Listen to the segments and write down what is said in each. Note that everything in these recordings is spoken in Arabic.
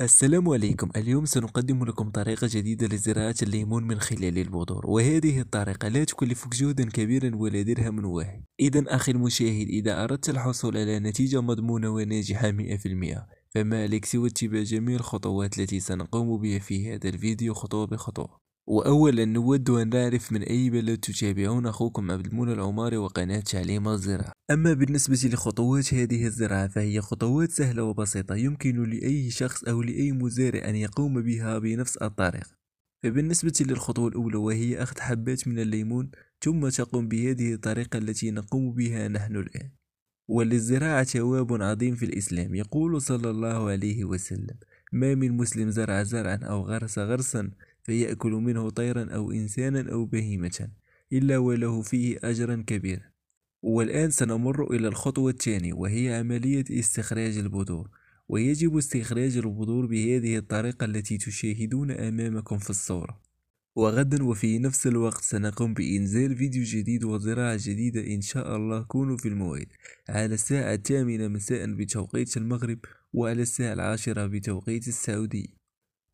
السلام عليكم اليوم سنقدم لكم طريقة جديدة لزراعة الليمون من خلال البذور وهذه الطريقة لا تكلفك جهدا كبيرا ولا درهم واحد إذا أخي المشاهد إذا أردت الحصول على نتيجة مضمونة وناجحة 100% فما عليك سوى اتباع جميع الخطوات التي سنقوم بها في هذا الفيديو خطوة بخطوة وأولا نود أن نعرف من أي بلد تتابعون أخوكم عبد المنى العماري وقناة تعليم الزراعة أما بالنسبة لخطوات هذه الزراعة فهي خطوات سهلة وبسيطة يمكن لأي شخص أو لأي مزارع أن يقوم بها بنفس الطريقة فبالنسبة للخطوة الأولى وهي أخذ حبات من الليمون ثم تقوم بهذه الطريقة التي نقوم بها نحن الآن وللزراعة ثواب عظيم في الإسلام يقول صلى الله عليه وسلم ما من مسلم زرع زرعا أو غرس غرسا فيأكل منه طيرا أو إنسانا أو بهيمة إلا وله فيه أجر كبير والآن سنمر إلى الخطوة الثانية وهي عملية استخراج البذور ويجب استخراج البذور بهذه الطريقة التي تشاهدون أمامكم في الصورة وغدا وفي نفس الوقت سنقوم بإنزال فيديو جديد وزراعة جديدة إن شاء الله كونوا في الموعد على الساعة الثامنة مساء بتوقيت المغرب وعلى الساعة العاشرة بتوقيت السعودية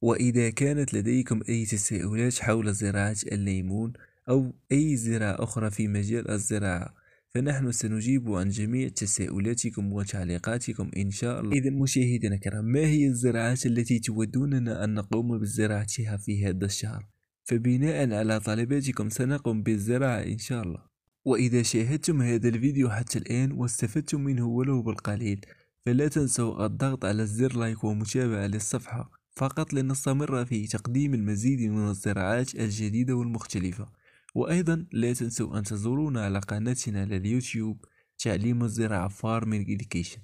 وإذا كانت لديكم أي تساؤلات حول زراعة الليمون أو أي زراعة أخرى في مجال الزراعة فنحن سنجيب عن جميع تساؤلاتكم وتعليقاتكم إن شاء الله إذا مشاهدينا الكرام ما هي الزراعات التي تودوننا أن نقوم بزراعتها في هذا الشهر فبناء على طلباتكم سنقوم بالزراعة إن شاء الله وإذا شاهدتم هذا الفيديو حتى الآن واستفدتم منه ولو بالقليل فلا تنسوا الضغط على زر لايك ومتابعة للصفحة فقط لنستمر في تقديم المزيد من الزراعات الجديدة والمختلفة وأيضا لا تنسوا أن تزورونا على قناتنا على اليوتيوب تعليم الزراعة Farming Education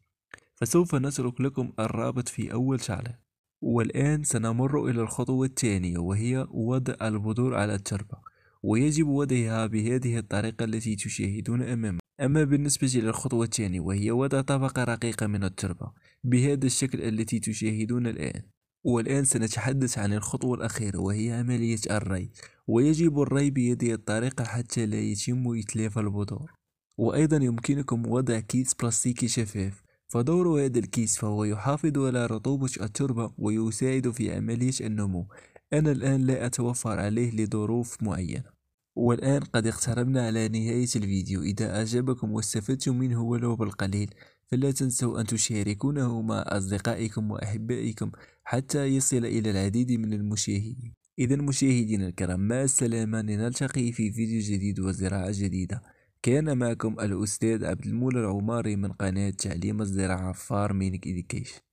فسوف نترك لكم الرابط في أول تعليق والآن سنمر إلى الخطوة الثانية وهي وضع البذور على التربة ويجب وضعها بهذه الطريقة التي تشاهدون أمامكم أما بالنسبة للخطوة الثانية وهي وضع طبقة رقيقة من التربة بهذا الشكل التي تشاهدون الآن والآن سنتحدث عن الخطوة الأخيرة وهي عملية الري ويجب الري بهذه الطريقة حتى لا يتم إتلاف البذور وأيضا يمكنكم وضع كيس بلاستيكي شفاف فدور هذا الكيس فهو يحافظ على رطوبة التربة ويساعد في عملية النمو أنا الآن لا أتوفر عليه لظروف معينة والآن قد اقتربنا على نهاية الفيديو إذا أعجبكم واستفدتم منه ولو بالقليل فلا تنسوا أن تشاركونه مع أصدقائكم وأحبائكم حتى يصل إلى العديد من المشاهدين إذا مشاهدينا الكرام مع السلامة لنلتقي في فيديو جديد وزراعة جديدة كان معكم الأستاذ عبد المولى العماري من قناة تعليم الزراعة فارمينك إديكيشن